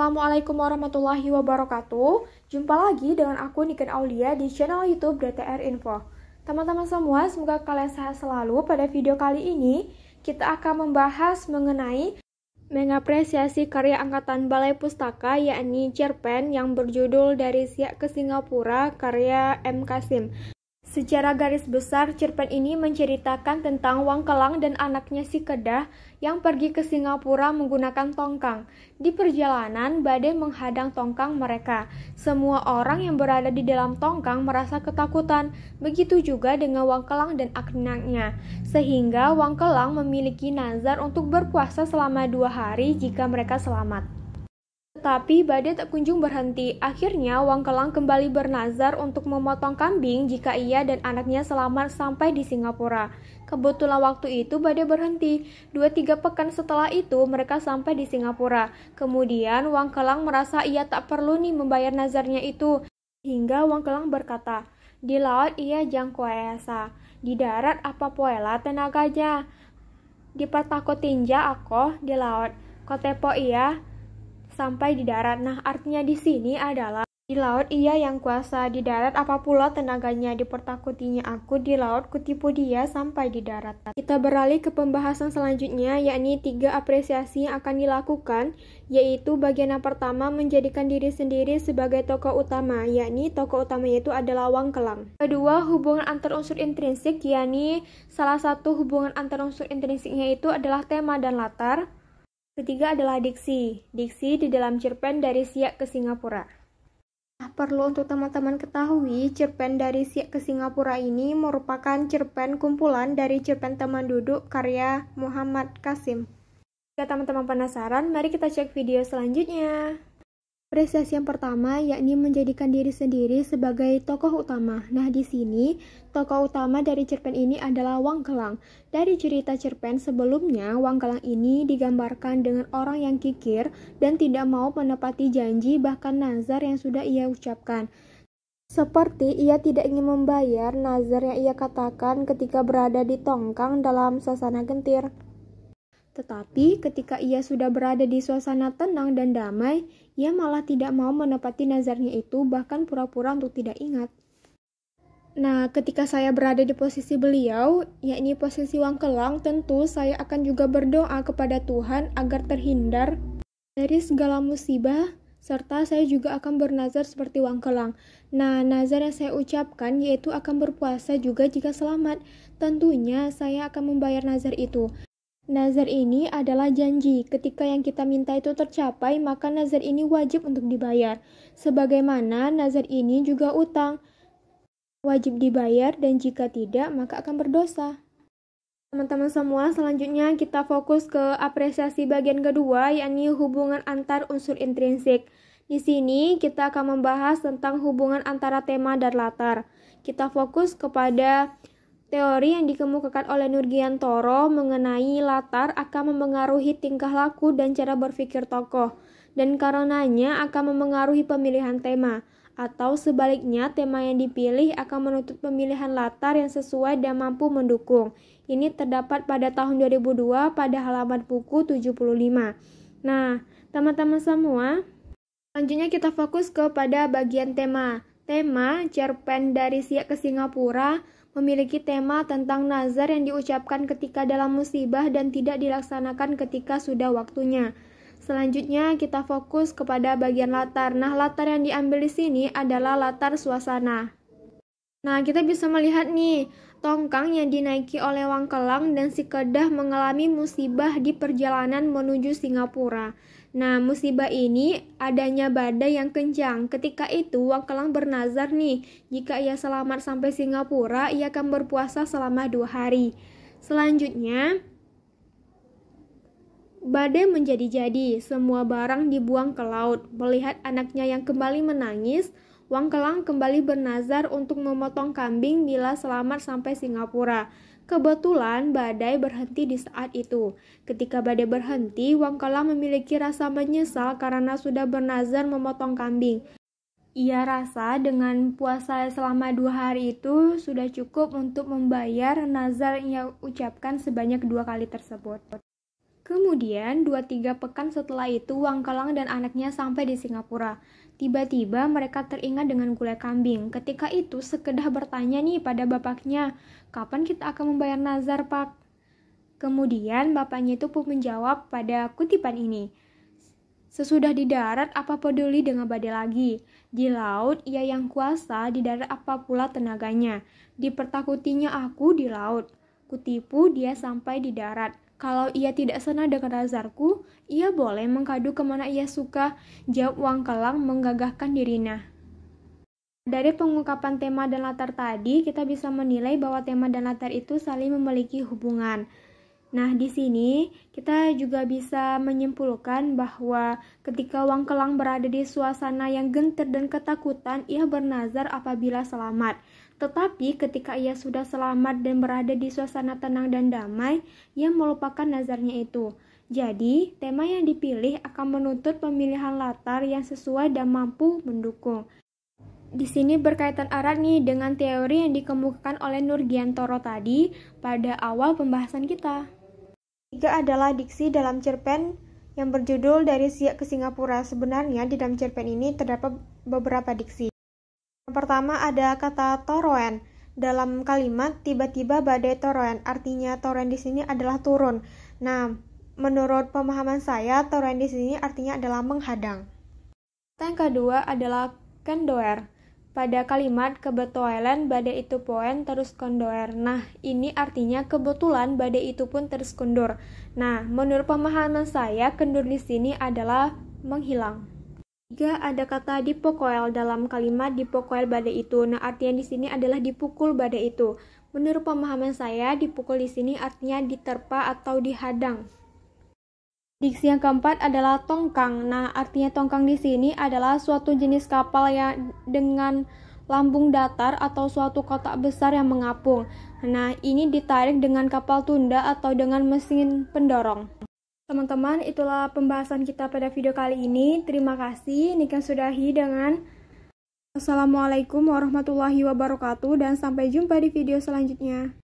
Assalamualaikum warahmatullahi wabarakatuh. Jumpa lagi dengan aku Niken Aulia di channel YouTube DTR Info. Teman-teman semua, semoga kalian sehat selalu. Pada video kali ini, kita akan membahas mengenai mengapresiasi karya angkatan Balai Pustaka yakni cerpen yang berjudul Dari Siak ke Singapura karya M Kasim. Secara garis besar, cerpen ini menceritakan tentang Wang Kelang dan anaknya si Kedah yang pergi ke Singapura menggunakan tongkang. Di perjalanan, badai menghadang tongkang mereka. Semua orang yang berada di dalam tongkang merasa ketakutan, begitu juga dengan Wang Kelang dan anaknya. Sehingga Wang Kelang memiliki nazar untuk berpuasa selama dua hari jika mereka selamat. Tetapi badai tak kunjung berhenti. Akhirnya, Wang Kelang kembali bernazar untuk memotong kambing jika ia dan anaknya selamat sampai di Singapura. Kebetulan waktu itu badai berhenti. Dua tiga pekan setelah itu, mereka sampai di Singapura. Kemudian, Wang Kelang merasa ia tak perlu nih membayar nazarnya itu. Hingga Wang Kelang berkata, di laut ia jang kuasa, di darat apa tenaga tenaganya. Di tinja aku, di laut. Kotepo ia, sampai di darat. Nah, artinya di sini adalah di laut ia yang kuasa, di darat apa pula tenaganya, dipertakutinya aku, di laut kutipu dia sampai di darat. Kita beralih ke pembahasan selanjutnya, yakni tiga apresiasi yang akan dilakukan, yaitu bagian yang pertama menjadikan diri sendiri sebagai tokoh utama, yakni tokoh utama yaitu adalah Wang Kelang. Kedua, hubungan antar unsur intrinsik, yakni salah satu hubungan antar unsur intrinsiknya itu adalah tema dan latar. Ketiga adalah diksi. Diksi di dalam cerpen dari Siak ke Singapura. Nah, perlu untuk teman-teman ketahui, cerpen dari Siak ke Singapura ini merupakan cerpen kumpulan dari cerpen teman duduk karya Muhammad Kasim. Jika teman-teman penasaran, mari kita cek video selanjutnya. Prestasi yang pertama yakni menjadikan diri sendiri sebagai tokoh utama. Nah, di sini tokoh utama dari cerpen ini adalah Wang Kelang. Dari cerita cerpen sebelumnya, Wang Kelang ini digambarkan dengan orang yang kikir dan tidak mau menepati janji bahkan nazar yang sudah ia ucapkan. Seperti ia tidak ingin membayar nazar yang ia katakan ketika berada di tongkang dalam suasana gentir. Tetapi ketika ia sudah berada di suasana tenang dan damai, ia malah tidak mau menepati nazarnya itu, bahkan pura-pura untuk tidak ingat. Nah, ketika saya berada di posisi beliau, yakni posisi Wang Kelang, tentu saya akan juga berdoa kepada Tuhan agar terhindar dari segala musibah, serta saya juga akan bernazar seperti Wang Kelang. Nah, nazar yang saya ucapkan yaitu akan berpuasa juga jika selamat. Tentunya saya akan membayar nazar itu. Nazar ini adalah janji. Ketika yang kita minta itu tercapai, maka nazar ini wajib untuk dibayar. Sebagaimana nazar ini juga utang, wajib dibayar dan jika tidak, maka akan berdosa. Teman-teman semua, selanjutnya kita fokus ke apresiasi bagian kedua, yakni hubungan antar unsur intrinsik. Di sini kita akan membahas tentang hubungan antara tema dan latar. Kita fokus kepada Teori yang dikemukakan oleh Nurgian Toro mengenai latar akan mempengaruhi tingkah laku dan cara berpikir tokoh, dan karenanya akan mempengaruhi pemilihan tema, atau sebaliknya tema yang dipilih akan menutup pemilihan latar yang sesuai dan mampu mendukung. Ini terdapat pada tahun 2002 pada halaman buku 75. Nah, teman-teman semua, selanjutnya kita fokus kepada bagian tema. Tema cerpen dari Siak ke Singapura memiliki tema tentang nazar yang diucapkan ketika dalam musibah dan tidak dilaksanakan ketika sudah waktunya. Selanjutnya kita fokus kepada bagian latar. Nah, latar yang diambil di sini adalah latar suasana. Nah, kita bisa melihat nih, tongkang yang dinaiki oleh wang kelang dan si Kedah mengalami musibah di perjalanan menuju Singapura. Nah, musibah ini adanya badai yang kencang. Ketika itu, Wang Kelang bernazar nih, jika ia selamat sampai Singapura, ia akan berpuasa selama dua hari. Selanjutnya, badai menjadi-jadi. Semua barang dibuang ke laut. Melihat anaknya yang kembali menangis, Wang Kelang kembali bernazar untuk memotong kambing bila selamat sampai Singapura. Kebetulan badai berhenti di saat itu. Ketika badai berhenti, Wangkala memiliki rasa menyesal karena sudah bernazar memotong kambing. Ia rasa dengan puasa selama dua hari itu sudah cukup untuk membayar nazar yang ucapkan sebanyak dua kali tersebut. Kemudian, 2-3 pekan setelah itu, Wang Kelang dan anaknya sampai di Singapura. Tiba-tiba mereka teringat dengan gulai kambing. Ketika itu, sekedah bertanya nih pada bapaknya, kapan kita akan membayar nazar, Pak? Kemudian, bapaknya itu pun menjawab pada kutipan ini, Sesudah di darat, apa peduli dengan badai lagi? Di laut, ia yang kuasa, di darat apa pula tenaganya? Dipertakutinya aku di laut. Kutipu dia sampai di darat. Kalau ia tidak senang dengan razarku, ia boleh mengkadu kemana ia suka, jawab Wang Kelang menggagahkan dirinya. Dari pengungkapan tema dan latar tadi, kita bisa menilai bahwa tema dan latar itu saling memiliki hubungan. Nah, di sini kita juga bisa menyimpulkan bahwa ketika Wang Kelang berada di suasana yang gentar dan ketakutan, ia bernazar apabila selamat. Tetapi ketika ia sudah selamat dan berada di suasana tenang dan damai, ia melupakan nazarnya itu. Jadi, tema yang dipilih akan menuntut pemilihan latar yang sesuai dan mampu mendukung di sini berkaitan erat nih dengan teori yang dikemukakan oleh Nurgiantoro tadi pada awal pembahasan kita. Tiga adalah diksi dalam cerpen yang berjudul Dari Siak ke Singapura. Sebenarnya di dalam cerpen ini terdapat beberapa diksi. Yang pertama ada kata toroen. Dalam kalimat tiba-tiba badai toroen, artinya toroen di sini adalah turun. Nah, menurut pemahaman saya, toroen di sini artinya adalah menghadang. yang kedua adalah kendoer pada kalimat kebetulan badai itu poen terus kondor. Nah, ini artinya kebetulan badai itu pun terus kondor. Nah, menurut pemahaman saya, kendur di sini adalah menghilang. Tiga, ada kata dipokoel dalam kalimat dipokoel badai itu. Nah, artinya di sini adalah dipukul badai itu. Menurut pemahaman saya, dipukul di sini artinya diterpa atau dihadang. Diksi yang keempat adalah tongkang. Nah, artinya tongkang di sini adalah suatu jenis kapal yang dengan lambung datar atau suatu kotak besar yang mengapung. Nah, ini ditarik dengan kapal tunda atau dengan mesin pendorong. Teman-teman, itulah pembahasan kita pada video kali ini. Terima kasih Nikah sudahi dengan Assalamualaikum warahmatullahi wabarakatuh dan sampai jumpa di video selanjutnya.